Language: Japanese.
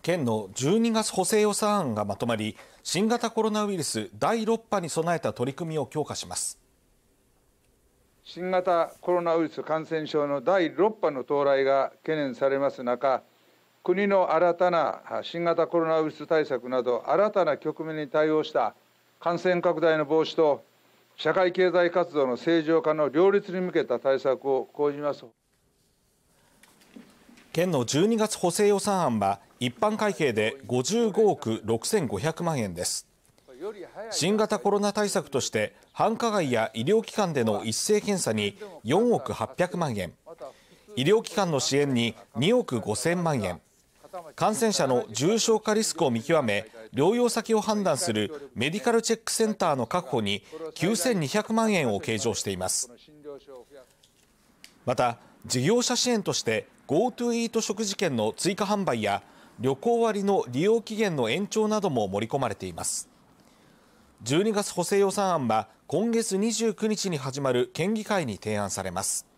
県の12月補正予算案がまとまり新型コロナウイルス第6波に備えた取り組みを強化します新型コロナウイルス感染症の第6波の到来が懸念されます中国の新たな新型コロナウイルス対策など新たな局面に対応した感染拡大の防止と社会経済活動の正常化の両立に向けた対策を講じます。県の12月補正予算案は一般会計で55億6500万円です新型コロナ対策として繁華街や医療機関での一斉検査に4億800万円医療機関の支援に2億5000万円感染者の重症化リスクを見極め療養先を判断するメディカルチェックセンターの確保に9200万円を計上していますまた事業者支援として GoTo イート食事券の追加販売や旅行割の利用期限の延長なども盛り込まれています12月補正予算案は今月29日に始まる県議会に提案されます